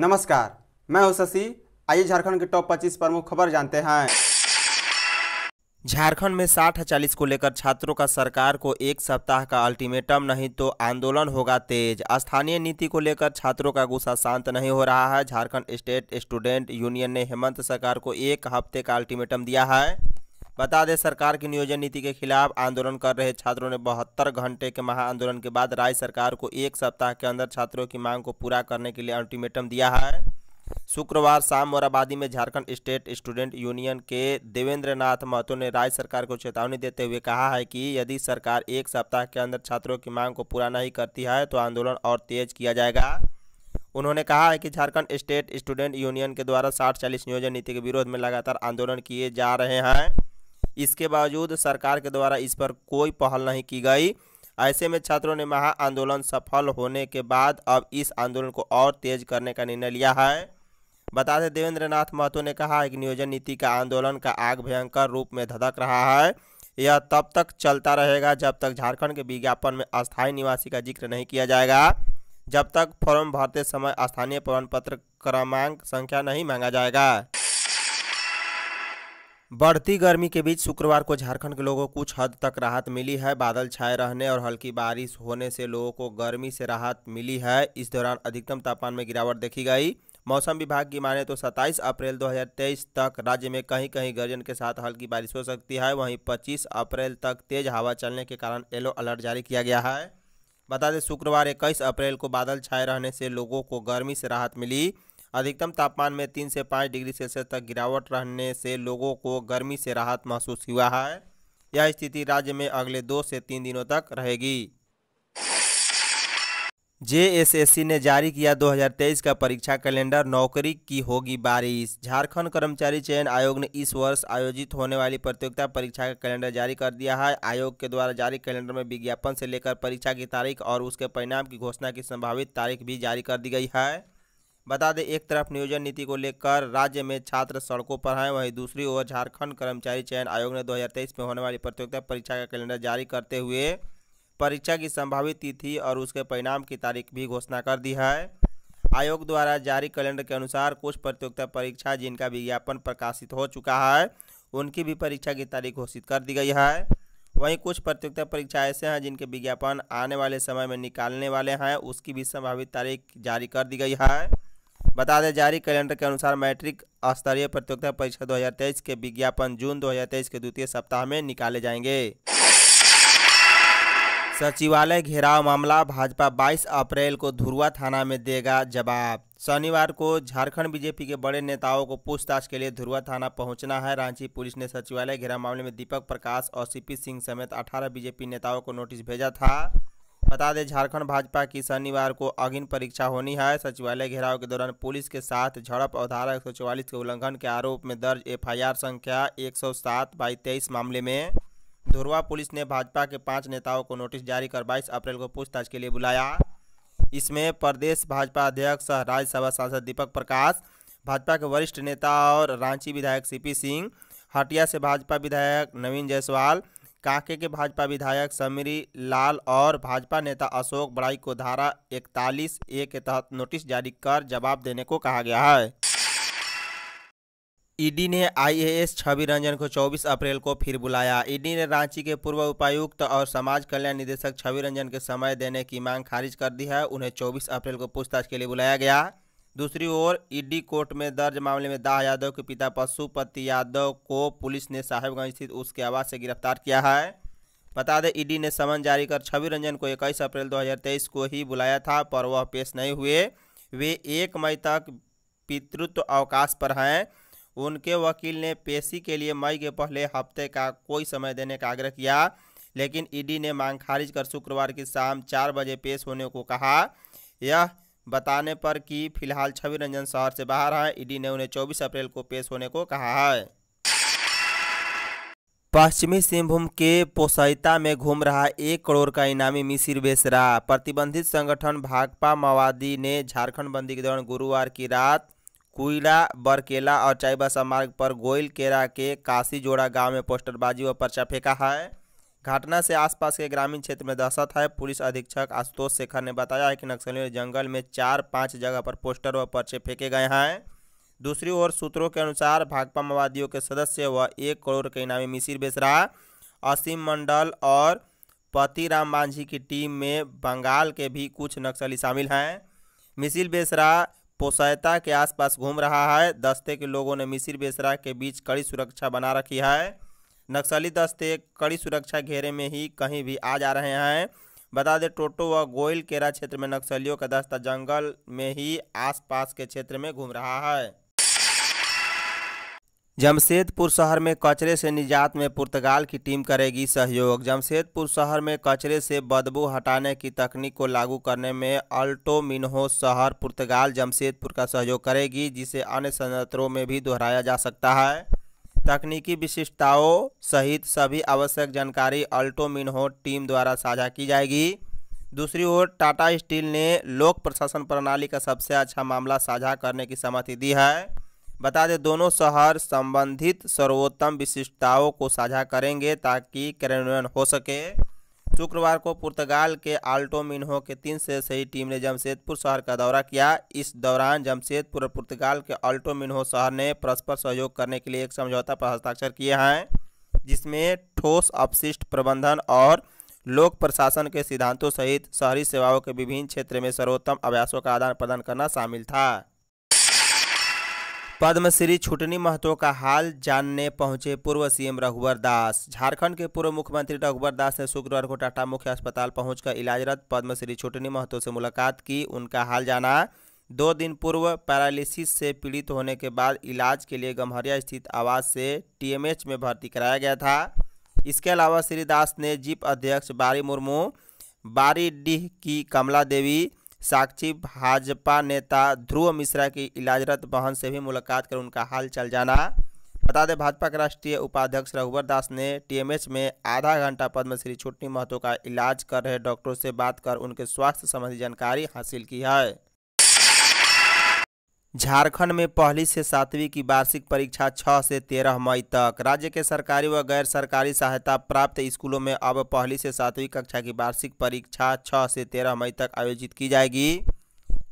नमस्कार मैं हूं शशि आइए झारखंड के टॉप 25 प्रमुख खबर जानते हैं झारखंड में साठ चालीस को लेकर छात्रों का सरकार को एक सप्ताह का अल्टीमेटम नहीं तो आंदोलन होगा तेज स्थानीय नीति को लेकर छात्रों का गुस्सा शांत नहीं हो रहा है झारखंड स्टेट स्टूडेंट यूनियन ने हेमंत सरकार को एक हफ्ते का अल्टीमेटम दिया है बता दें सरकार की नियोजन नीति के खिलाफ आंदोलन कर रहे छात्रों ने बहत्तर घंटे के महा आंदोलन के बाद राज्य सरकार को एक सप्ताह के अंदर छात्रों की मांग को पूरा करने के लिए अल्टीमेटम दिया है शुक्रवार शाम मोराबादी में झारखंड स्टेट स्टूडेंट यूनियन के देवेंद्र नाथ महतो ने राज्य सरकार को चेतावनी देते हुए कहा है कि यदि सरकार एक सप्ताह के अंदर छात्रों की मांग को पूरा नहीं करती है तो आंदोलन और तेज किया जाएगा उन्होंने कहा है कि झारखंड स्टेट स्टूडेंट यूनियन के द्वारा साठ चालीस नियोजन नीति के विरोध में लगातार आंदोलन किए जा रहे हैं इसके बावजूद सरकार के द्वारा इस पर कोई पहल नहीं की गई ऐसे में छात्रों ने महा आंदोलन सफल होने के बाद अब इस आंदोलन को और तेज करने का निर्णय लिया है बता दें देवेंद्र नाथ महतो ने कहा है कि नियोजन नीति का आंदोलन का आग भयंकर रूप में धधक रहा है यह तब तक चलता रहेगा जब तक झारखंड के विज्ञापन में अस्थायी निवासी का जिक्र नहीं किया जाएगा जब तक फॉर्म भरते समय स्थानीय प्रमाण पत्र क्रमांक संख्या नहीं मांगा जाएगा बढ़ती गर्मी के बीच शुक्रवार को झारखंड के लोगों को कुछ हद तक राहत मिली है बादल छाए रहने और हल्की बारिश होने से लोगों को गर्मी से राहत मिली है इस दौरान अधिकतम तापमान में गिरावट देखी गई मौसम विभाग की माने तो 27 अप्रैल 2023 तक राज्य में कहीं कहीं गर्जन के साथ हल्की बारिश हो सकती है वहीं पच्चीस अप्रैल तक तेज हवा चलने के कारण येलो अलर्ट जारी किया गया है बता दें शुक्रवार इक्कीस अप्रैल को बादल छाए रहने से लोगों को गर्मी से राहत मिली अधिकतम तापमान में तीन से पाँच डिग्री सेल्सियस तक गिरावट रहने से लोगों को गर्मी से राहत महसूस हुआ है यह स्थिति राज्य में अगले दो से तीन दिनों तक रहेगी जे ने जारी किया 2023 का परीक्षा कैलेंडर नौकरी की होगी बारिश झारखंड कर्मचारी चयन आयोग ने इस वर्ष आयोजित होने वाली प्रतियोगिता परीक्षा का कैलेंडर जारी कर दिया है आयोग के द्वारा जारी कैलेंडर में विज्ञापन से लेकर परीक्षा की तारीख और उसके परिणाम की घोषणा की संभावित तारीख भी जारी कर दी गई है बता दें एक तरफ नियोजन नीति को लेकर राज्य में छात्र सड़कों पर हैं वहीं दूसरी ओर झारखंड कर्मचारी चयन आयोग ने 2023 में होने वाली प्रतियोगिता परीक्षा का कैलेंडर जारी करते हुए परीक्षा की संभावित तिथि और उसके परिणाम की तारीख भी घोषणा कर दी है आयोग द्वारा जारी कैलेंडर के अनुसार कुछ प्रतियोगिता परीक्षा जिनका विज्ञापन प्रकाशित हो चुका है उनकी भी परीक्षा की तारीख घोषित कर दी गई है वहीं कुछ प्रतियोगिता परीक्षा ऐसे हैं जिनके विज्ञापन आने वाले समय में निकालने वाले हैं उसकी भी संभावित तारीख जारी कर दी गई है बता दें जारी कैलेंडर के अनुसार मैट्रिक स्तरीय प्रतियोगिता परीक्षा 2023 के विज्ञापन जून 2023 के द्वितीय सप्ताह में निकाले जाएंगे सचिवालय घेराव मामला भाजपा 22 अप्रैल को धुरुआ थाना में देगा जवाब शनिवार को झारखंड बीजेपी के बड़े नेताओं को पूछताछ के लिए धुरुआ थाना पहुंचना है रांची पुलिस ने सचिवालय घेराव मामले में दीपक प्रकाश और सीपी सिंह समेत 18 बीजेपी नेताओं को नोटिस भेजा था बता दें झारखंड भाजपा की शनिवार को अग्नि परीक्षा होनी है सचिवालय घेराव के दौरान पुलिस के साथ झड़प और धारा एक के उल्लंघन के आरोप में दर्ज एफआईआर संख्या एक सौ मामले में धुरवा पुलिस ने भाजपा के पांच नेताओं को नोटिस जारी कर बाईस अप्रैल को पूछताछ के लिए बुलाया इसमें प्रदेश भाजपा अध्यक्ष सह राज्यसभा सांसद दीपक प्रकाश भाजपा के वरिष्ठ नेता और रांची विधायक सीपी सिंह हटिया से भाजपा विधायक नवीन जायसवाल काके के भाजपा विधायक समीरी लाल और भाजपा नेता अशोक बड़ाई को धारा इकतालीस ए के तहत नोटिस जारी कर जवाब देने को कहा गया है ईडी ने आईएएस छवि रंजन को 24 अप्रैल को फिर बुलाया ईडी ने रांची के पूर्व उपायुक्त और समाज कल्याण निदेशक छवि रंजन के समय देने की मांग खारिज कर दी है उन्हें 24 अप्रैल को पूछताछ के लिए बुलाया गया दूसरी ओर ईडी कोर्ट में दर्ज मामले में दाह यादव के पिता पशुपति यादव को पुलिस ने साहेबगंज स्थित उसके आवास से गिरफ्तार किया है बता दें ईडी ने समन जारी कर छवि रंजन को इक्कीस अप्रैल 2023 को ही बुलाया था पर वह पेश नहीं हुए वे एक मई तक पितृत्व अवकाश पर हैं उनके वकील ने पेशी के लिए मई के पहले हफ्ते का कोई समय देने का आग्रह किया लेकिन ईडी ने मांग खारिज कर शुक्रवार की शाम चार बजे पेश होने को कहा यह बताने पर कि फिलहाल छवि रंजन शहर से बाहर हैं ईडी ने उन्हें 24 अप्रैल को पेश होने को कहा है पश्चिमी सिंहभूम के पोसैता में घूम रहा एक करोड़ का इनामी मिसिर बेसरा रहा प्रतिबंधित संगठन भाकपा माओवादी ने झारखंड बंदी के दौरान गुरुवार की रात कुइला बरकेला और चाईबासा मार्ग पर गोयल केरा के जोड़ा गांव में पोस्टरबाजी व पर्चा फेंका है घटना से आसपास के ग्रामीण क्षेत्र में दहशत है पुलिस अधीक्षक आशुतोष शेखर ने बताया है कि नक्सलियों ने जंगल में चार पाँच जगह पर पोस्टर व पर्चे फेंके गए हैं दूसरी ओर सूत्रों के अनुसार भाकपा माओवादियों के सदस्य व एक करोड़ के इनामी मिसिर बेसरा असीम मंडल और पति राम मांझी की टीम में बंगाल के भी कुछ नक्सली शामिल हैं मिसिर बेसरा पोसैता के आसपास घूम रहा है दस्ते के लोगों ने मिसिर बेसरा के बीच कड़ी सुरक्षा बना रखी है नक्सली दस्ते कड़ी सुरक्षा घेरे में ही कहीं भी आ जा रहे हैं बता दें टोटो व गोयल केरा क्षेत्र में नक्सलियों का दस्ता जंगल में ही आसपास के क्षेत्र में घूम रहा है जमशेदपुर शहर में कचरे से निजात में पुर्तगाल की टीम करेगी सहयोग जमशेदपुर शहर में कचरे से बदबू हटाने की तकनीक को लागू करने में अल्टो मिनहो शहर पुर्तगाल जमशेदपुर का सहयोग करेगी जिसे अन्य संयंत्रों में भी दोहराया जा सकता है तकनीकी विशिष्टताओं सहित सभी आवश्यक जानकारी अल्टो मिनहो टीम द्वारा साझा की जाएगी दूसरी ओर टाटा स्टील ने लोक प्रशासन प्रणाली का सबसे अच्छा मामला साझा करने की सहमति दी है बता दें दोनों शहर संबंधित सर्वोत्तम विशिष्टताओं को साझा करेंगे ताकि क्रियान्वयन हो सके शुक्रवार को पुर्तगाल के आल्टो मिनहो के तीन से सही टीम ने जमशेदपुर शहर का दौरा किया इस दौरान जमशेदपुर और पुर्तगाल के आल्टो मिनहो शहर ने परस्पर सहयोग करने के लिए एक समझौता पर हस्ताक्षर किए हैं जिसमें ठोस अपशिष्ट प्रबंधन और लोक प्रशासन के सिद्धांतों सहित शहरी सेवाओं के विभिन्न क्षेत्र में सर्वोत्तम अभ्यासों का आदान प्रदान करना शामिल था पद्मश्री छुटनी महतो का हाल जानने पहुंचे पूर्व सीएम रघुवर दास झारखंड के पूर्व मुख्यमंत्री रघुवर दास ने शुक्रवार को टाटा मुख्य अस्पताल पहुंचकर इलाजरत पद्मश्री छुटनी महतो से मुलाकात की उनका हाल जाना दो दिन पूर्व पैरालिसिस से पीड़ित होने के बाद इलाज के लिए गम्हरिया स्थित आवास से टीएमएच में भर्ती कराया गया था इसके अलावा श्री दास ने जीप अध्यक्ष बारी मुर्मू बारी डीह की कमला देवी साक्षी भाजपा नेता ध्रुव मिश्रा की इलाजरत बहन से भी मुलाकात कर उनका हाल चल जाना बता दें भाजपा के राष्ट्रीय उपाध्यक्ष रघुवर दास ने टीएमएच में आधा घंटा पद्मश्री छुट्टी महतो का इलाज कर रहे डॉक्टरों से बात कर उनके स्वास्थ्य संबंधी जानकारी हासिल की है झारखंड में पहली से सातवीं की वार्षिक परीक्षा 6 से 13 मई तक राज्य के सरकारी व गैर सरकारी सहायता प्राप्त स्कूलों में अब पहली से सातवीं कक्षा की वार्षिक परीक्षा 6 से 13 मई तक आयोजित की जाएगी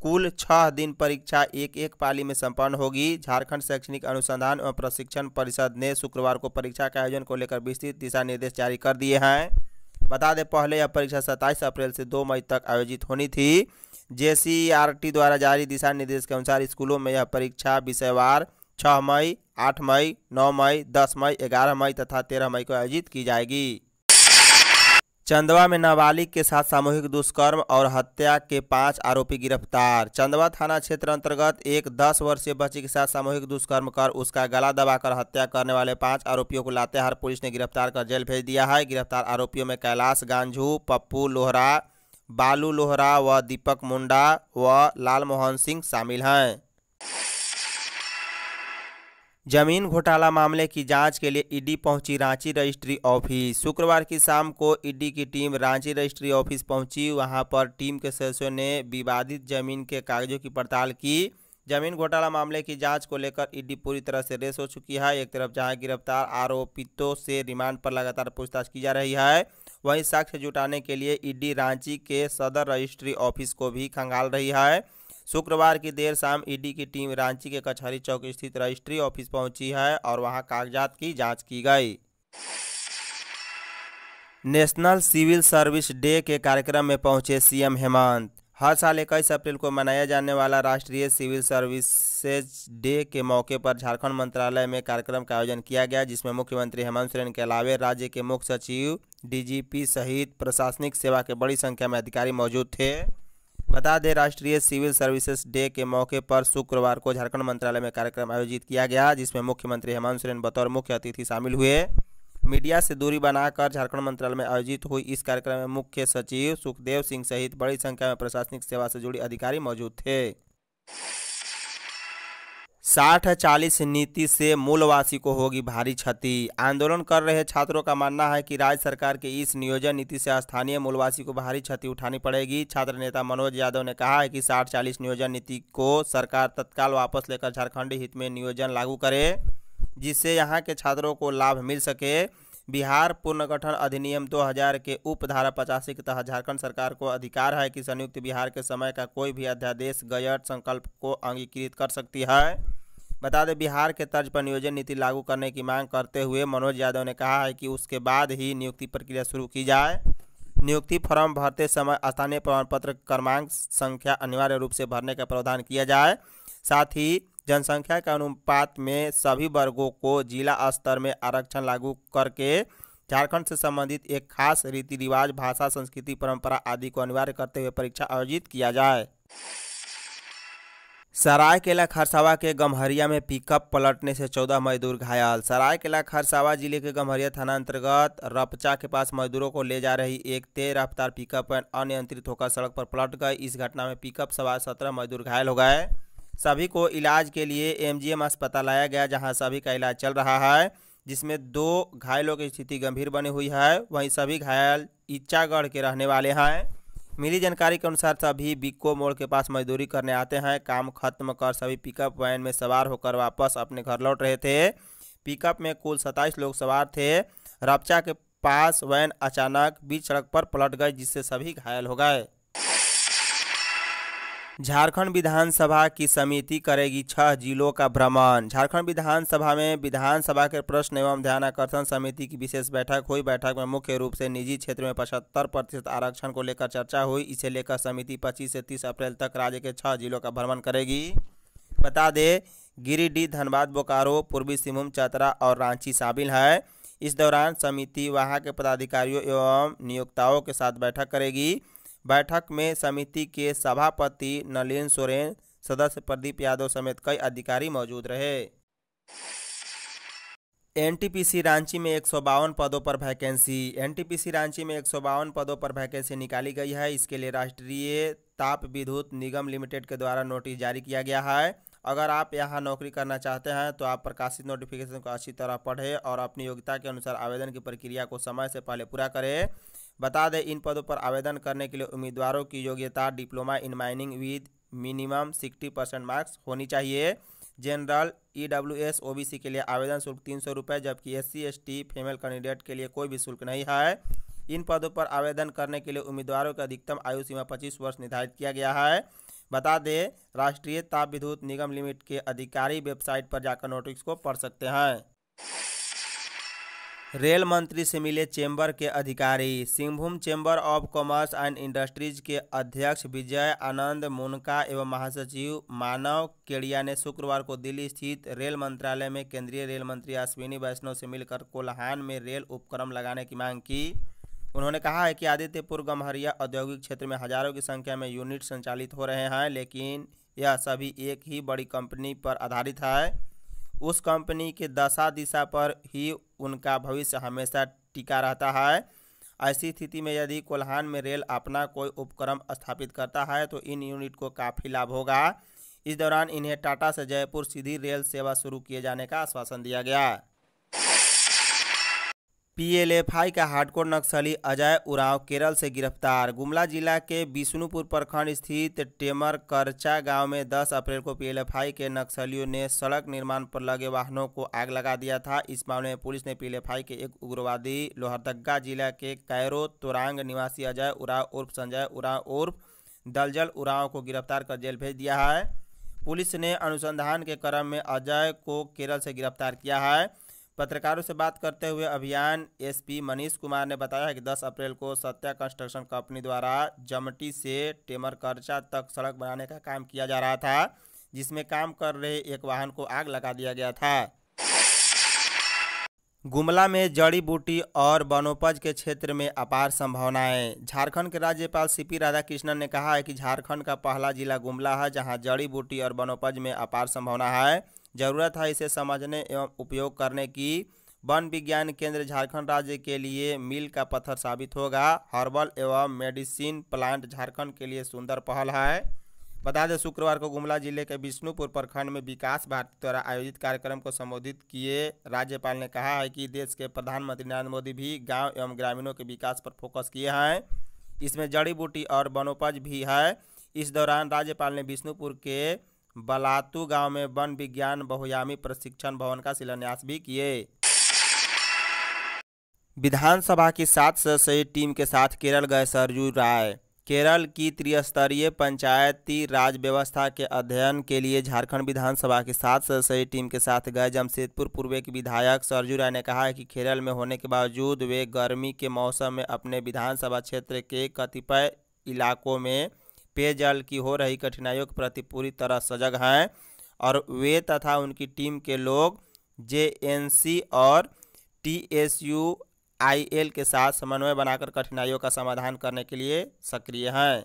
कुल छह दिन परीक्षा एक एक पाली में संपन्न होगी झारखंड शैक्षणिक अनुसंधान एवं प्रशिक्षण परिषद ने शुक्रवार को परीक्षा के आयोजन को लेकर विस्तृत दिशा निर्देश जारी कर दिए हैं बता दें पहले यह परीक्षा सत्ताईस अप्रैल से दो मई तक आयोजित होनी थी जे द्वारा जारी दिशा निर्देश के अनुसार स्कूलों में यह परीक्षा विषयवार छः मई आठ मई नौ मई दस मई ग्यारह मई तथा तेरह मई को आयोजित की जाएगी चंदवा में नाबालिग के साथ सामूहिक दुष्कर्म और हत्या के पांच आरोपी गिरफ्तार चंदवा थाना क्षेत्र अंतर्गत एक दस वर्षीय बच्ची के साथ सामूहिक दुष्कर्म कर उसका गला दबाकर हत्या करने वाले पांच आरोपियों को लातेहार पुलिस ने गिरफ्तार कर जेल भेज दिया है गिरफ्तार आरोपियों में कैलाश गांझू पप्पू लोहरा बालू लोहरा व दीपक मुंडा व लालमोहन सिंह शामिल हैं जमीन घोटाला मामले की जांच के लिए ईडी पहुंची रांची रजिस्ट्री ऑफिस शुक्रवार की शाम को ईडी की टीम रांची रजिस्ट्री ऑफिस पहुंची वहां पर टीम के सदस्यों ने विवादित जमीन के कागजों की पड़ताल की जमीन घोटाला मामले की जांच को लेकर ईडी पूरी तरह से रेस हो चुकी है एक तरफ जहां गिरफ्तार आरोपितों से रिमांड पर लगातार पूछताछ की जा रही है वहीं साक्ष्य जुटाने के लिए ईडी रांची के सदर रजिस्ट्री ऑफिस को भी खंगाल रही है शुक्रवार की देर शाम ईडी की टीम रांची के कचहरी चौक स्थित रजिस्ट्री ऑफिस पहुंची है और वहां कागजात की जांच की गई नेशनल सिविल सर्विस डे के कार्यक्रम में पहुंचे सीएम हेमंत हर साल इक्कीस अप्रैल को मनाया जाने वाला राष्ट्रीय सिविल सर्विसेज डे के मौके पर झारखंड मंत्रालय में कार्यक्रम का आयोजन किया गया जिसमें मुख्यमंत्री हेमंत सोरेन के अलावे राज्य के मुख्य सचिव डीजीपी सहित प्रशासनिक सेवा के बड़ी संख्या में अधिकारी मौजूद थे बता दें राष्ट्रीय सिविल सर्विसेज डे के मौके पर शुक्रवार को झारखंड मंत्रालय में कार्यक्रम आयोजित किया गया जिसमें मुख्यमंत्री हेमंत सोरेन बतौर मुख्य अतिथि शामिल हुए मीडिया से दूरी बनाकर झारखंड मंत्रालय में आयोजित हुई इस कार्यक्रम में मुख्य सचिव सुखदेव सिंह सहित बड़ी संख्या में प्रशासनिक सेवा से जुड़े अधिकारी मौजूद थे साठ चालीस नीति से मूलवासी को होगी भारी क्षति आंदोलन कर रहे छात्रों का मानना है कि राज्य सरकार के इस नियोजन नीति से स्थानीय मूलवासी को भारी क्षति उठानी पड़ेगी छात्र नेता मनोज यादव ने कहा है कि साठ चालीस नियोजन नीति को सरकार तत्काल वापस लेकर झारखंड हित में नियोजन लागू करे जिससे यहाँ के छात्रों को लाभ मिल सके बिहार पुनर्गठन अधिनियम 2000 के उपधारा पचासी के तहत झारखंड सरकार को अधिकार है कि संयुक्त बिहार के समय का कोई भी अध्यादेश गजट संकल्प को अंगीकृत कर सकती है बता दें बिहार के तर्ज पर नियोजन नीति लागू करने की मांग करते हुए मनोज यादव ने कहा है कि उसके बाद ही नियुक्ति प्रक्रिया शुरू की जाए नियुक्ति फॉर्म भरते समय स्थानीय प्रमाण पत्र क्रमांक संख्या अनिवार्य रूप से भरने का प्रावधान किया जाए साथ ही जनसंख्या के अनुपात में सभी वर्गों को जिला स्तर में आरक्षण लागू करके झारखंड से संबंधित एक खास रीति रिवाज भाषा संस्कृति परंपरा आदि को अनिवार्य करते हुए परीक्षा आयोजित किया जाए सरायकेला खरसावा के गमहरिया में पिकअप पलटने से चौदह मजदूर घायल सरायकेला खरसावा जिले के गमहरिया थाना अंतर्गत रपचा के पास मजदूरों को ले जा रही एक तेज रफ्तार पिकअप अनियंत्रित होकर सड़क पर पलट गई इस घटना में पिकअप सवार सत्रह मजदूर घायल हो गए सभी को इलाज के लिए एमजीएम अस्पताल लाया गया जहां सभी का इलाज चल रहा है जिसमें दो घायलों की स्थिति गंभीर बनी हुई है वहीं सभी घायल इच्छागढ़ के रहने वाले हैं मिली जानकारी के अनुसार सभी बिक्को मोड़ के पास मजदूरी करने आते हैं काम खत्म कर सभी पिकअप वैन में सवार होकर वापस अपने घर लौट रहे थे पिकअप में कुल सत्ताईस लोग सवार थे रपचा के पास वैन अचानक बीच सड़क पर पलट गए जिससे सभी घायल हो गए झारखंड विधानसभा की समिति करेगी छह जिलों का भ्रमण झारखंड विधानसभा में विधानसभा के प्रश्न एवं ध्यान आकर्षण समिति की विशेष बैठक हुई बैठक में मुख्य रूप से निजी क्षेत्र में पचहत्तर प्रतिशत आरक्षण को लेकर चर्चा हुई इसे लेकर समिति पच्चीस से तीस अप्रैल तक राज्य के छह जिलों का भ्रमण करेगी बता दें गिरिडीह धनबाद बोकारो पूर्वी सिंहभूम चतरा और रांची शामिल है इस दौरान समिति वहाँ के पदाधिकारियों एवं नियोक्ताओं के साथ बैठक करेगी बैठक में समिति के सभापति नलिन सोरेन सदस्य प्रदीप यादव समेत कई अधिकारी मौजूद रहे एनटीपीसी रांची में एक पदों पर वैकेंसी एनटीपीसी रांची में एक पदों पर वैकेंसी निकाली गई है इसके लिए राष्ट्रीय ताप विद्युत निगम लिमिटेड के द्वारा नोटिस जारी किया गया है अगर आप यहाँ नौकरी करना चाहते हैं तो आप प्रकाशित नोटिफिकेशन को अच्छी तरह पढ़ें और अपनी योग्यता के अनुसार आवेदन की प्रक्रिया को समय से पहले पूरा करें बता दें इन पदों पर आवेदन करने के लिए उम्मीदवारों की योग्यता diploma in mining with minimum sixty percent marks होनी चाहिए general E W S O B C के लिए आवेदन शुल्क तीन सौ रुपये जबकि S C S T female candidate के लिए कोई भी शुल्क नहीं है इन पदों पर आवेदन करने के लिए उम्मीदवारों की अधिकतम आयु सीमा पच्चीस वर्ष निर्धारित किया गया है बता दें राष्ट्रीय ताप विद्युत निगम लिमिट के अधिकारी वेबसाइट पर जाकर नोटिस को पढ़ सकते हैं रेल मंत्री से मिले चेंबर के अधिकारी Singhbhum chamber of commerce and industries के अध्यक्ष विजय आनंद मुनका एवं महासचिव मानव केड़िया ने शुक्रवार को दिल्ली स्थित रेल मंत्रालय में केंद्रीय रेल मंत्री अश्विनी वैष्णव से मिलकर कोल्हान में रेल उपक्रम लगाने की मांग की उन्होंने कहा है कि आदित्यपुर गम्हरिया औद्योगिक क्षेत्र में हजारों की संख्या में यूनिट संचालित हो रहे हैं लेकिन यह सभी एक ही बड़ी कंपनी पर आधारित है उस कंपनी के दशा दिशा पर ही उनका भविष्य हमेशा टिका रहता है ऐसी स्थिति में यदि कोल्हान में रेल अपना कोई उपक्रम स्थापित करता है तो इन यूनिट को काफ़ी लाभ होगा इस दौरान इन्हें टाटा से जयपुर सीधी रेल सेवा शुरू किए जाने का आश्वासन दिया गया पीएलएफआई का हार्डकोर नक्सली अजय उराव केरल से गिरफ्तार गुमला जिला के विष्णुपुर प्रखंड स्थित टेमर करचा गांव में 10 अप्रैल को पीएलएफआई के नक्सलियों ने सड़क निर्माण पर लगे वाहनों को आग लगा दिया था इस मामले में पुलिस ने पीएलएफआई के एक उग्रवादी लोहरदगा जिला के कैरो तोरांग निवासी अजय उराव उर्फ संजय उराव उर्फ दलजल उराव को गिरफ्तार कर जेल भेज दिया है पुलिस ने अनुसंधान के क्रम में अजय को केरल से गिरफ्तार किया है पत्रकारों से बात करते हुए अभियान एसपी मनीष कुमार ने बताया कि 10 अप्रैल को सत्या कंस्ट्रक्शन कंपनी द्वारा जमटी से टेमरकर्चा तक सड़क बनाने का काम किया जा रहा था जिसमें काम कर रहे एक वाहन को आग लगा दिया गया था गुमला में जड़ी बूटी और वनोपज के क्षेत्र में अपार संभावनाएं झारखंड के राज्यपाल सीपी राधाकृष्णन ने कहा है कि झारखंड का पहला जिला गुमला है जहां जड़ी बूटी और वनोपज में अपार संभावना है जरूरत है इसे समझने एवं उपयोग करने की वन विज्ञान केंद्र झारखंड राज्य के लिए मील का पत्थर साबित होगा हर्बल एवं मेडिसिन प्लांट झारखंड के लिए सुंदर पहल है बता दें शुक्रवार को गुमला जिले के विष्णुपुर प्रखंड में विकास भारती द्वारा आयोजित कार्यक्रम को संबोधित किए राज्यपाल ने कहा है कि देश के प्रधानमंत्री नरेंद्र मोदी भी गांव एवं ग्रामीणों के विकास पर फोकस किए हैं इसमें जड़ी बूटी और वनोपज भी है इस दौरान राज्यपाल ने विष्णुपुर के बलातू गाँव में वन विज्ञान बहुयामी प्रशिक्षण भवन का शिलान्यास भी किए विधानसभा की सात सदस्यीय टीम के साथ केरल गए सरजू राय केरल की त्रिस्तरीय पंचायती राज व्यवस्था के अध्ययन के लिए झारखंड विधानसभा की सात सदस्यीय टीम के साथ गए जमशेदपुर पूर्व के विधायक सरजू राय ने कहा है कि केरल में होने के बावजूद वे गर्मी के मौसम में अपने विधानसभा क्षेत्र के कतिपय इलाकों में पेयजल की हो रही कठिनाइयों के प्रति पूरी तरह सजग हैं और वे तथा उनकी टीम के लोग जे और टी एस यू आईएल के साथ समन्वय बनाकर कठिनाइयों का समाधान करने के लिए सक्रिय हैं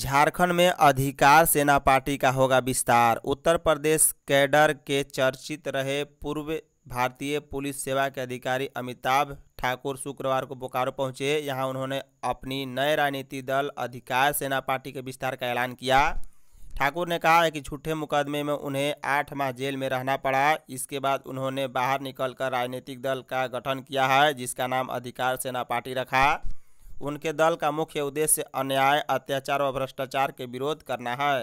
झारखंड में अधिकार सेना पार्टी का होगा विस्तार उत्तर प्रदेश कैडर के चर्चित रहे पूर्व भारतीय पुलिस सेवा के अधिकारी अमिताभ ठाकुर शुक्रवार को बोकारो पहुंचे यहां उन्होंने अपनी नए राजनीति दल अधिकार सेना पार्टी के विस्तार का ऐलान किया ठाकुर ने कहा है कि झूठे मुकदमे में उन्हें आठ माह जेल में रहना पड़ा इसके बाद उन्होंने बाहर निकलकर राजनीतिक दल का गठन किया है जिसका नाम अधिकार सेना पार्टी रखा उनके दल का मुख्य उद्देश्य अन्याय अत्याचार और भ्रष्टाचार के विरोध करना है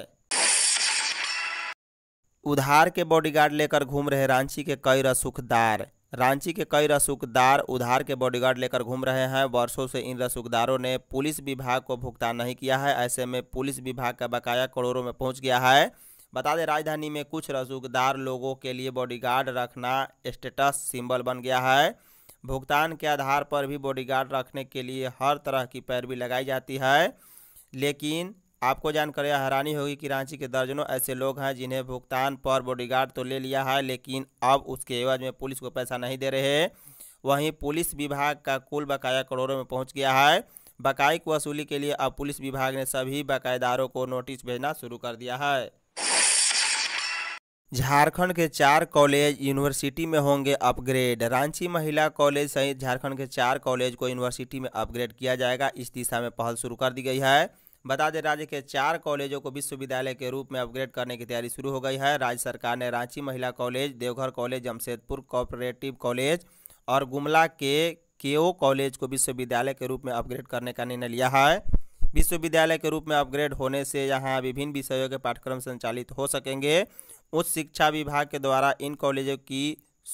उधार के बॉडीगार्ड लेकर घूम रहे रांची के कई रसुखदार रांची के कई रसूखदार उधार के बॉडीगार्ड लेकर घूम रहे हैं वर्षों से इन रसूखदारों ने पुलिस विभाग को भुगतान नहीं किया है ऐसे में पुलिस विभाग का बकाया करोड़ों में पहुंच गया है बता दें राजधानी में कुछ रसूखदार लोगों के लिए बॉडीगार्ड रखना स्टेटस सिंबल बन गया है भुगतान के आधार पर भी बॉडीगार्ड रखने के लिए हर तरह की पैरवी लगाई जाती है लेकिन आपको जानकर यह हैरानी होगी कि रांची के दर्जनों ऐसे लोग हैं जिन्हें भुगतान पर बॉडीगार्ड तो ले लिया है लेकिन अब उसके एवज में पुलिस को पैसा नहीं दे रहे वहीं पुलिस विभाग का कुल बकाया करोड़ों में पहुंच गया है बकाई की वसूली के लिए अब पुलिस विभाग ने सभी बकायेदारों को नोटिस भेजना शुरू कर दिया है झारखंड के चार कॉलेज यूनिवर्सिटी में होंगे अपग्रेड रांची महिला कॉलेज सहित झारखंड के चार कॉलेज को यूनिवर्सिटी में अपग्रेड किया जाएगा इस दिशा में पहल शुरू कर दी गई है बता दें राज्य के चार कॉलेजों को विश्वविद्यालय के रूप में अपग्रेड करने की तैयारी शुरू हो गई है राज्य सरकार ने रांची महिला college Deoghar college Jamshedpur cooperative college और गुमला के केओ कॉलेज को विश्वविद्यालय के रूप में अपग्रेड करने का निर्णय लिया है विश्वविद्यालय के रूप में अपग्रेड होने से यहाँ विभिन्न विषयों के पाठ्यक्रम संचालित हो सकेंगे उच्च शिक्षा विभाग के द्वारा इन कॉलेजों की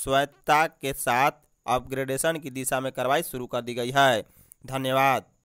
स्वायत्ता के साथ अपग्रेडेशन की दिशा में कार्रवाई शुरू कर दी गई है धन्यवाद